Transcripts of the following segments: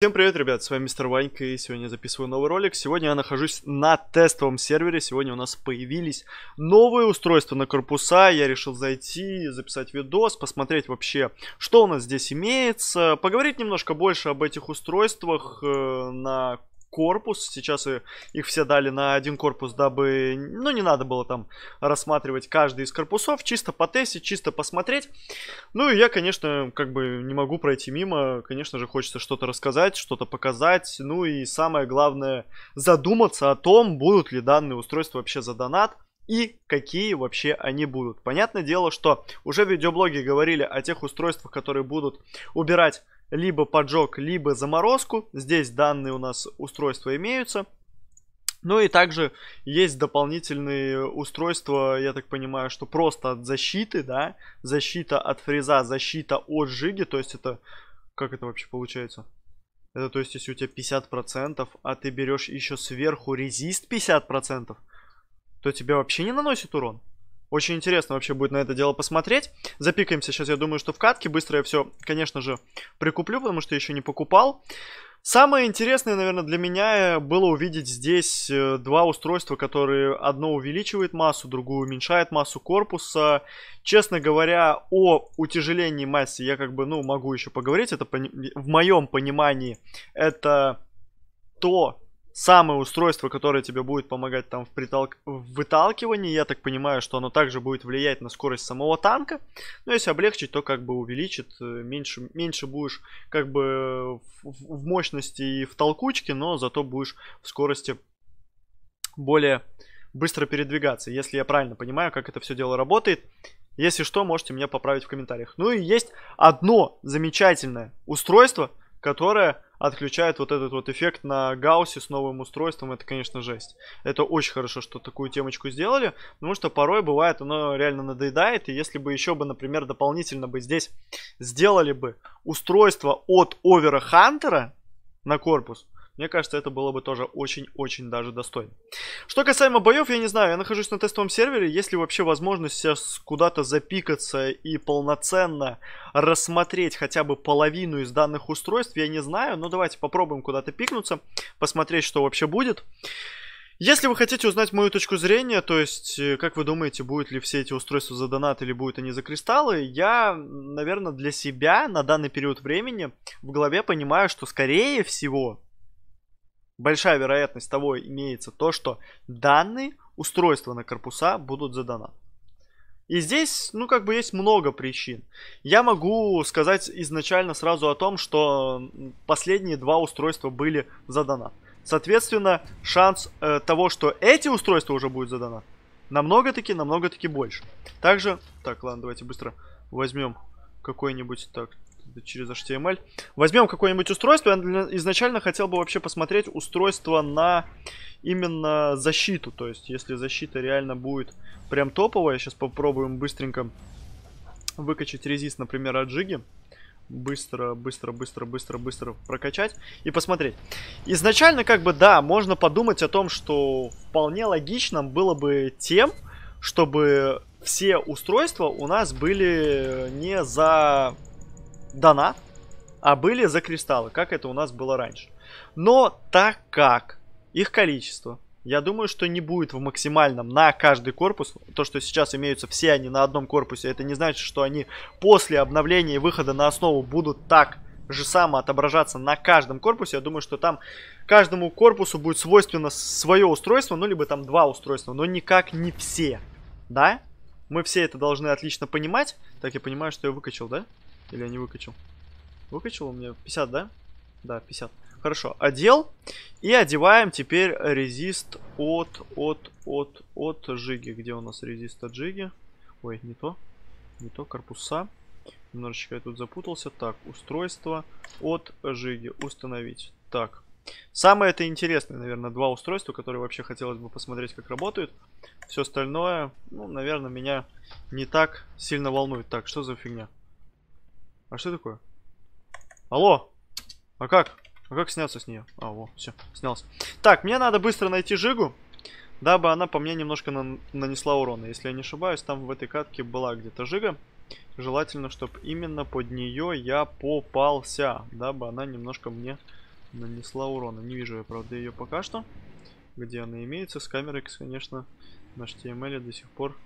Всем привет, ребят, с вами Мистер Ванька, и сегодня я записываю новый ролик. Сегодня я нахожусь на тестовом сервере, сегодня у нас появились новые устройства на корпуса. Я решил зайти, записать видос, посмотреть вообще, что у нас здесь имеется, поговорить немножко больше об этих устройствах, э, на корпус. Сейчас их все дали на один корпус, дабы, ну, не надо было там рассматривать каждый из корпусов, чисто потестить, чисто посмотреть. Ну, и я, конечно, как бы не могу пройти мимо, конечно же, хочется что-то рассказать, что-то показать, ну, и самое главное, задуматься о том, будут ли данные устройства вообще за донат, и какие вообще они будут. Понятное дело, что уже в видеоблоге говорили о тех устройствах, которые будут убирать либо поджог, либо заморозку. Здесь данные у нас устройства имеются. Ну и также есть дополнительные устройства, я так понимаю, что просто от защиты, да, защита от фреза, защита от жиги, то есть это, как это вообще получается? Это то есть, если у тебя 50%, а ты берешь еще сверху резист 50%, то тебе вообще не наносит урон. Очень интересно вообще будет на это дело посмотреть. Запикаемся сейчас, я думаю, что в катке. Быстро я все, конечно же, прикуплю, потому что еще не покупал. Самое интересное, наверное, для меня э, было увидеть здесь э, два устройства, которые одно увеличивает массу, другое уменьшает массу корпуса. Честно говоря, о утяжелении массы я как бы, ну, могу еще поговорить. Это в моем понимании это то, самое устройство, которое тебе будет помогать там в, приталк... в выталкивании, я так понимаю, что оно также будет влиять на скорость самого танка. Но если облегчить, то как бы увеличит, э, меньше, меньше будешь как бы в, в мощности и в толкучке, но зато будешь в скорости более быстро передвигаться, если я правильно понимаю, как это все дело работает. Если что, можете меня поправить в комментариях. Ну и есть одно замечательное устройство, которое отключает вот этот вот эффект на гаусе с новым устройством. Это, конечно, жесть. Это очень хорошо, что такую темочку сделали, потому что порой бывает оно реально надоедает. И если бы еще бы, например, дополнительно бы здесь сделали бы устройство от овера Хантера на корпус, мне кажется, это было бы тоже очень-очень даже достойно. Что касаемо боев, я не знаю, я нахожусь на тестовом сервере. Есть ли вообще возможность сейчас куда-то запикаться и полноценно рассмотреть хотя бы половину из данных устройств, я не знаю. Но давайте попробуем куда-то пикнуться, посмотреть, что вообще будет. Если вы хотите узнать мою точку зрения, то есть, э, как вы думаете, будут ли все эти устройства за донат или будут они за кристаллы, я, наверное, для себя на данный период времени в голове понимаю, что скорее всего большая вероятность того имеется то, что данные устройства на корпуса будут заданы. И здесь, ну, как бы есть много причин. Я могу сказать изначально сразу о том, что последние два устройства были заданы. Соответственно, шанс э, того, что эти устройства уже будут заданы, намного-таки, намного-таки больше. Также, так, ладно, давайте быстро возьмем какой-нибудь, так, через HTML. Возьмем какое-нибудь устройство. Я изначально хотел бы вообще посмотреть устройство на именно защиту. То есть, если защита реально будет прям топовая. Сейчас попробуем быстренько выкачать резист, например, от Джиги. Быстро, быстро, быстро, быстро, быстро прокачать и посмотреть. Изначально, как бы, да, можно подумать о том, что вполне логичным было бы тем, чтобы все устройства у нас были не за донат, а были за кристаллы, как это у нас было раньше. Но так как их количество, я думаю, что не будет в максимальном на каждый корпус. То, что сейчас имеются все они на одном корпусе, это не значит, что они после обновления и выхода на основу будут так же само отображаться на каждом корпусе. Я думаю, что там каждому корпусу будет свойственно свое устройство, ну, либо там два устройства, но никак не все, да? Мы все это должны отлично понимать. Так, я понимаю, что я выкачал, да? Да. Или я не выкачал? Выкачал у меня 50, да? Да, 50. Хорошо, одел. И одеваем теперь резист от, от, от, от жиги. Где у нас резист от жиги? Ой, не то. Не то, корпуса. Немножечко я тут запутался. Так, устройство от жиги. Установить. Так. Самое это интересное, наверное, два устройства, которые вообще хотелось бы посмотреть, как работают. Все остальное, ну, наверное, меня не так сильно волнует. Так, что за фигня? А что такое? Алло! А как? А как сняться с нее? А, во, все, снялся. Так, мне надо быстро найти Жигу, дабы она по мне немножко на нанесла урона. Если я не ошибаюсь, там в этой катке была где-то Жига. Желательно, чтобы именно под нее я попался, дабы она немножко мне нанесла урона. Не вижу я, правда, ее пока что. Где она имеется, с камерой, конечно, на HTML до сих пор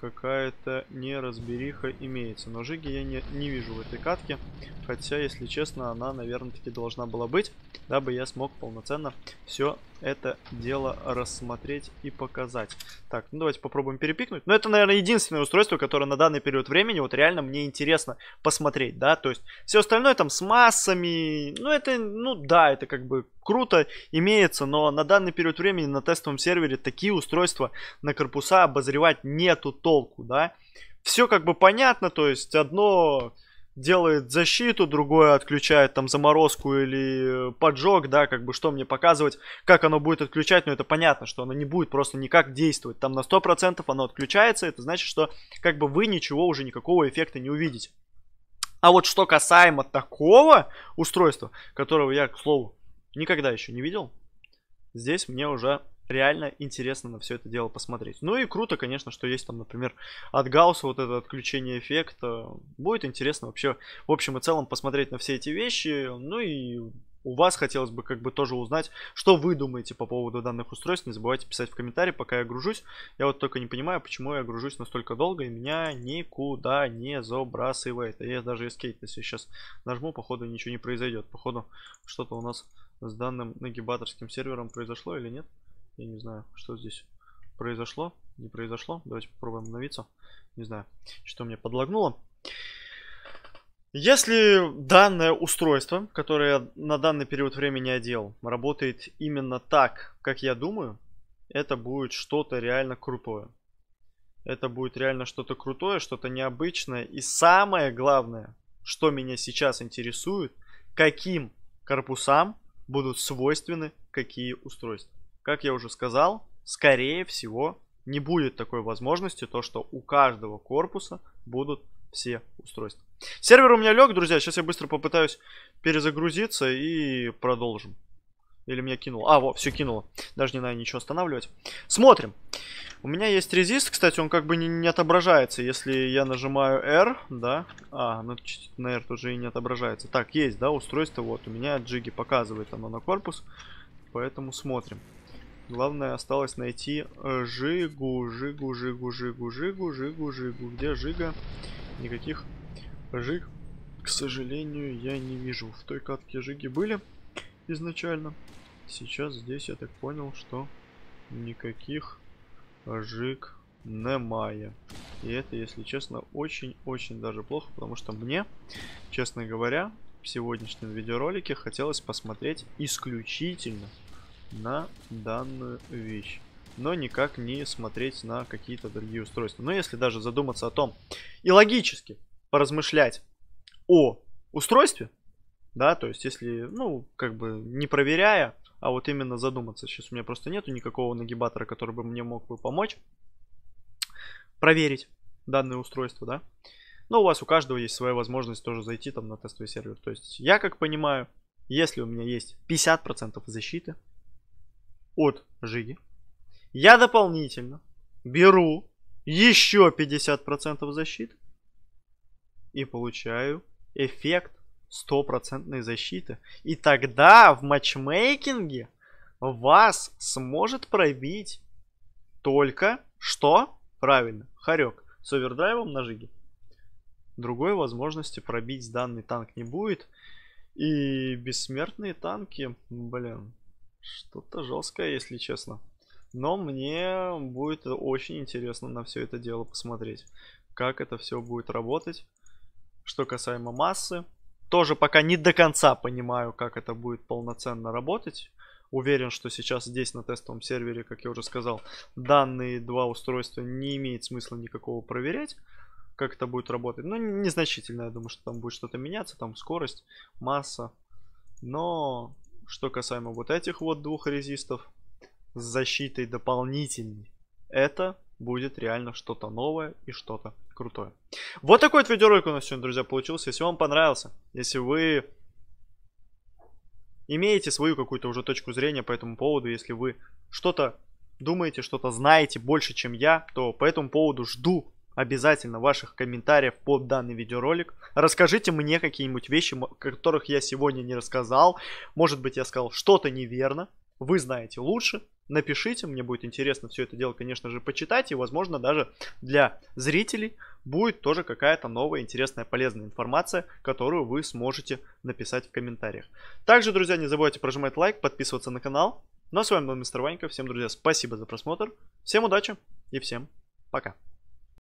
какая-то неразбериха имеется. Но Жиги я не, не вижу в этой катке. Хотя, если честно, она, наверное, таки должна была быть, дабы я смог полноценно все это дело рассмотреть и показать. Так, ну давайте попробуем перепикнуть. Но это, наверное, единственное устройство, которое на данный период времени вот реально мне интересно посмотреть, да, то есть все остальное там с массами, ну это, ну да, это как бы круто имеется, но на данный период времени на тестовом сервере такие устройства на корпуса обозревать нету то толку, да. Все как бы понятно, то есть одно делает защиту, другое отключает там заморозку или поджог, да, как бы что мне показывать, как оно будет отключать, но это понятно, что оно не будет просто никак действовать, там на 100% оно отключается, это значит, что как бы вы ничего уже никакого эффекта не увидите. А вот что касаемо такого устройства, которого я, к слову, никогда еще не видел, здесь мне уже реально интересно на все это дело посмотреть. Ну и круто, конечно, что есть там, например, от Гаусса вот это отключение эффекта. Будет интересно вообще, в общем и целом, посмотреть на все эти вещи. Ну и у вас хотелось бы как бы тоже узнать, что вы думаете по поводу данных устройств. Не забывайте писать в комментарии, пока я гружусь. Я вот только не понимаю, почему я гружусь настолько долго, и меня никуда не забрасывает. Я даже эскейт, если сейчас нажму, походу ничего не произойдет. Походу что-то у нас с данным нагибаторским сервером произошло или нет. Я не знаю, что здесь произошло, не произошло. Давайте попробуем обновиться. Не знаю, что мне подлагнуло. Если данное устройство, которое я на данный период времени одел, работает именно так, как я думаю, это будет что-то реально крутое. Это будет реально что-то крутое, что-то необычное. И самое главное, что меня сейчас интересует, каким корпусам будут свойственны какие устройства как я уже сказал, скорее всего, не будет такой возможности, то что у каждого корпуса будут все устройства. Сервер у меня лег, друзья, сейчас я быстро попытаюсь перезагрузиться и продолжим. Или меня кинуло? А, вот, все кинуло. Даже не надо ничего останавливать. Смотрим. У меня есть резист, кстати, он как бы не, не отображается. Если я нажимаю R, да? А, ну, на R тоже и не отображается. Так, есть, да, устройство, вот, у меня джиги показывает оно на корпус. Поэтому смотрим. Главное осталось найти э, Жигу, Жигу, Жигу, Жигу, Жигу, Жигу, Жигу. Где Жига? Никаких Жиг, к сожалению, я не вижу. В той катке Жиги были изначально. Сейчас здесь я так понял, что никаких Жиг немає. И это, если честно, очень-очень даже плохо, потому что мне, честно говоря, в сегодняшнем видеоролике хотелось посмотреть исключительно на данную вещь но никак не смотреть на какие-то другие устройства. Но если даже задуматься о том и логически поразмышлять о устройстве, да, то есть если, ну, как бы не проверяя, а вот именно задуматься, сейчас у меня просто нету никакого нагибатора, который бы мне мог бы помочь проверить данное устройство, да. Но у вас у каждого есть своя возможность тоже зайти там на тестовый сервер. То есть я как понимаю, если у меня есть 50% защиты, от Жиги, я дополнительно беру еще 50% защиты и получаю эффект стопроцентной защиты. И тогда в матчмейкинге вас сможет пробить только что? Правильно, Харек с овердрайвом на жиге. Другой возможности пробить данный танк не будет. И бессмертные танки, блин, что-то жесткое, если честно. Но мне будет очень интересно на все это дело посмотреть, как это все будет работать. Что касаемо массы, тоже пока не до конца понимаю, как это будет полноценно работать. Уверен, что сейчас здесь на тестовом сервере, как я уже сказал, данные два устройства не имеет смысла никакого проверять, как это будет работать. Ну, незначительно, я думаю, что там будет что-то меняться, там скорость, масса. Но что касаемо вот этих вот двух резистов с защитой дополнительной, это будет реально что-то новое и что-то крутое. Вот такой вот видеоролик у нас сегодня, друзья, получился. Если вам понравился, если вы имеете свою какую-то уже точку зрения по этому поводу, если вы что-то думаете, что-то знаете больше, чем я, то по этому поводу жду обязательно ваших комментариев под данный видеоролик. Расскажите мне какие-нибудь вещи, о которых я сегодня не рассказал. Может быть, я сказал что-то неверно. Вы знаете лучше. Напишите, мне будет интересно все это дело, конечно же, почитать. И, возможно, даже для зрителей будет тоже какая-то новая, интересная, полезная информация, которую вы сможете написать в комментариях. Также, друзья, не забывайте прожимать лайк, подписываться на канал. Ну а с вами был Мистер Ванька. Всем, друзья, спасибо за просмотр. Всем удачи и всем пока.